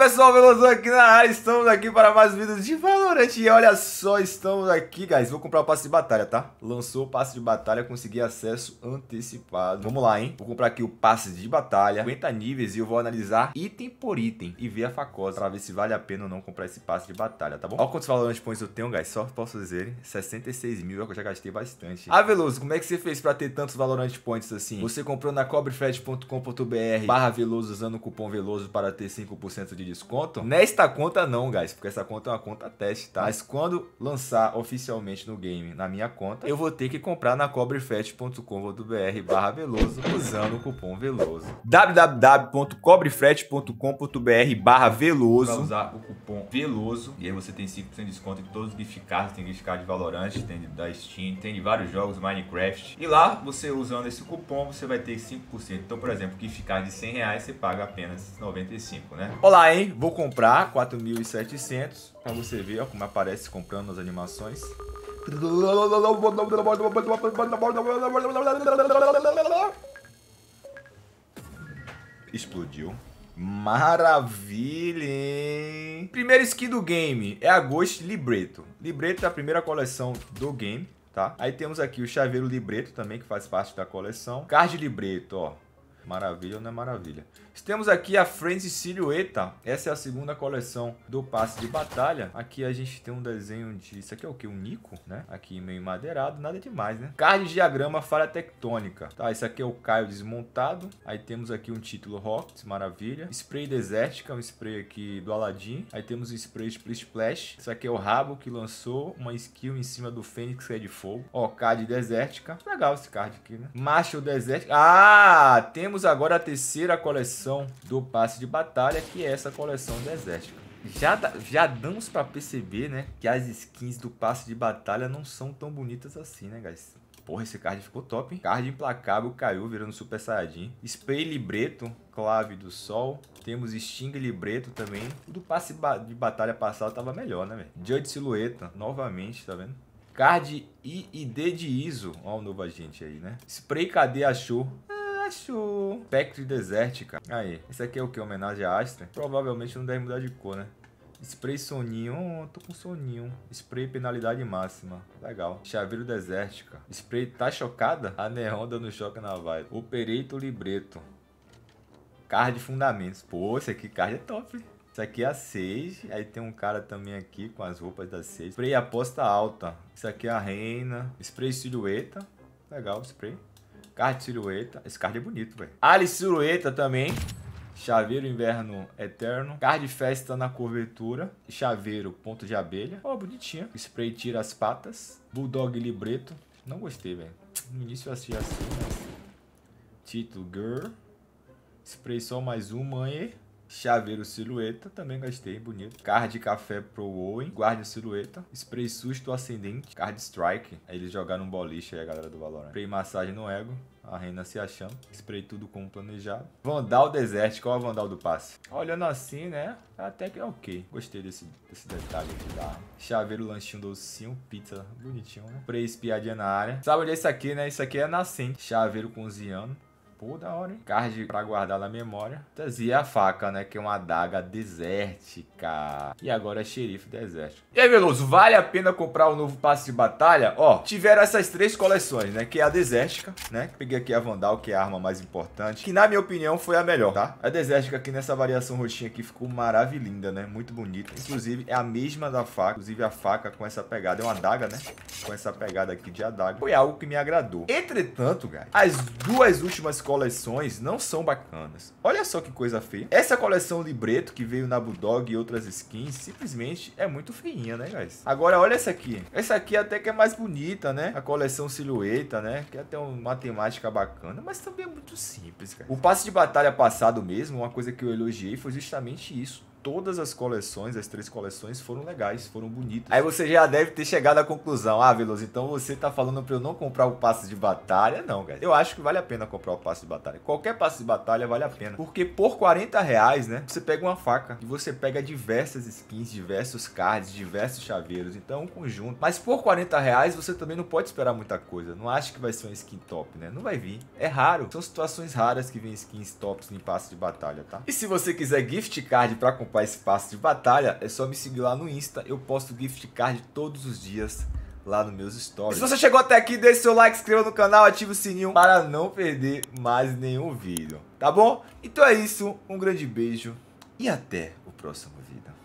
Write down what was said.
pessoal, Veloso aqui na área, estamos aqui para mais vídeos de Valorant E olha só, estamos aqui, guys, vou comprar o passe de batalha, tá? Lançou o passe de batalha, consegui acesso antecipado Vamos lá, hein? Vou comprar aqui o passe de batalha, 50 níveis e eu vou analisar item por item E ver a facosa, para ver se vale a pena ou não comprar esse passe de batalha, tá bom? Olha quantos Valorant Points eu tenho, guys, só posso dizer, 66 mil, é que eu já gastei bastante Ah, Veloso, como é que você fez para ter tantos Valorant Points assim? Você comprou na cobrefred.com.br barra Veloso usando o cupom Veloso para ter 5% de desconto. Nesta conta não, guys, porque essa conta é uma conta teste, tá? Mas quando lançar oficialmente no game na minha conta, eu vou ter que comprar na cobrefrete.com.br barra Veloso usando o cupom Veloso. www.cobrefrete.com.br barra Veloso. usar o cupom Veloso e aí você tem 5% de desconto em todos os gift cards, tem gift card de Valorant, tem da Steam, tem de vários jogos, Minecraft. E lá, você usando esse cupom, você vai ter 5%. Então, por exemplo, gift card de 100 reais, você paga apenas 95, né? Olá, hein? vou comprar 4.700 para você ver ó, como aparece comprando as animações. Explodiu. Maravilha, hein? Primeira skin do game é a Ghost Libreto. Libreto é a primeira coleção do game, tá? Aí temos aqui o chaveiro Libreto também, que faz parte da coleção. Card Libreto, ó. Maravilha ou não é maravilha? Temos aqui a friends Silhueta. Essa é a segunda coleção do passe de batalha. Aqui a gente tem um desenho de... Isso aqui é o que? Um Nico, né? Aqui meio madeirado. Nada demais, né? Card diagrama falha tectônica. Tá, esse aqui é o Caio desmontado. Aí temos aqui um título Rockets, maravilha. Spray Desértica, um spray aqui do Aladdin. Aí temos o spray Splish Splash. Isso aqui é o Rabo que lançou uma skill em cima do Fênix que é de fogo. Ó, card Desértica. Legal esse card aqui, né? Macho Desértica. Ah, tem temos agora a terceira coleção do passe de batalha, que é essa coleção desértica. Já, já damos para perceber, né, que as skins do passe de batalha não são tão bonitas assim, né, guys? Porra, esse card ficou top, hein? Card implacável caiu, virando Super Saiyajin. Spray Libreto, Clave do Sol. Temos Sting Libreto também. O do passe de batalha passado tava melhor, né, velho? Judge Silhueta, novamente, tá vendo? Card i e d de ISO. Ó o novo agente aí, né? Spray Cadê Achou. Ah, acho. Spectre desértica. Aí. Esse aqui é o que? Homenagem à Astra? Provavelmente não deve mudar de cor, né? Spray soninho. Oh, tô com soninho. Spray penalidade máxima. Legal. Chaveiro desértica. Spray tá chocada? A Neon dando choque na vibe. Opereito libreto. Card de fundamentos. Pô, esse aqui card é top. Isso aqui é a 6. Aí tem um cara também aqui com as roupas da 6. Spray aposta alta. Isso aqui é a reina. Spray silhueta. Legal, spray. Card de silhueta. Esse card é bonito, velho. Alice silhueta também. Chaveiro Inverno Eterno. Card Festa na Cobertura. Chaveiro Ponto de Abelha. Ó, oh, bonitinha. Spray Tira as Patas. Bulldog Libreto. Não gostei, velho. No início eu achei assim, mas... Título Girl. Spray só mais uma, hein? Chaveiro silhueta, também gastei, bonito. Card café pro Owen, guarda silhueta. Spray susto ascendente, card strike. Aí eles jogaram um boliche aí, a galera do Valorant. Spray massagem no ego. A Reina se achando. Spray tudo como planejado. Vandal Desert. Qual é o Vandal do passe? Olhando assim, né? Até que é ok. Gostei desse, desse detalhe aqui da arma. Chaveiro, lanchinho docinho. Pizza. Bonitinho, né? Spray espiadinha na área. Sabe onde é isso aqui, né? Isso aqui é nascente. Chaveiro cozinhando. Pô, da hora, hein? Card pra guardar na memória. E a faca, né? Que é uma adaga desértica. E agora é xerife desértico. E aí, Veloso, vale a pena comprar o um novo passe de batalha? Ó, tiveram essas três coleções, né? Que é a desértica, né? Peguei aqui a Vandal, que é a arma mais importante. Que, na minha opinião, foi a melhor, tá? A desértica aqui nessa variação roxinha aqui ficou maravilhosa, né? Muito bonita. Inclusive, é a mesma da faca. Inclusive, a faca com essa pegada. É uma adaga, né? Com essa pegada aqui de adaga. Foi algo que me agradou. Entretanto, guys, as duas últimas coleções não são bacanas. Olha só que coisa feia. Essa coleção Libreto que veio na Bulldog e outras skins simplesmente é muito feinha, né, guys? Agora, olha essa aqui. Essa aqui até que é mais bonita, né? A coleção Silhueta, né? Que até uma temática bacana, mas também é muito simples, cara. O passe de batalha passado mesmo, uma coisa que eu elogiei foi justamente isso todas as coleções, as três coleções, foram legais, foram bonitas. Aí você já deve ter chegado à conclusão, ah, Veloso, então você tá falando para eu não comprar o passe de batalha? Não, cara. Eu acho que vale a pena comprar o passe de batalha. Qualquer passe de batalha vale a pena. Porque por 40 reais, né, você pega uma faca e você pega diversas skins, diversos cards, diversos chaveiros. Então é um conjunto. Mas por 40 reais você também não pode esperar muita coisa. Não acho que vai ser uma skin top, né? Não vai vir. É raro. São situações raras que vêm skins tops em passe de batalha, tá? E se você quiser gift card para comprar comprar espaço de batalha, é só me seguir lá no Insta. Eu posto gift card todos os dias lá nos meus stories. E se você chegou até aqui, deixe seu like, inscreva no canal, ative o sininho para não perder mais nenhum vídeo, tá bom? Então é isso, um grande beijo e até o próximo vídeo.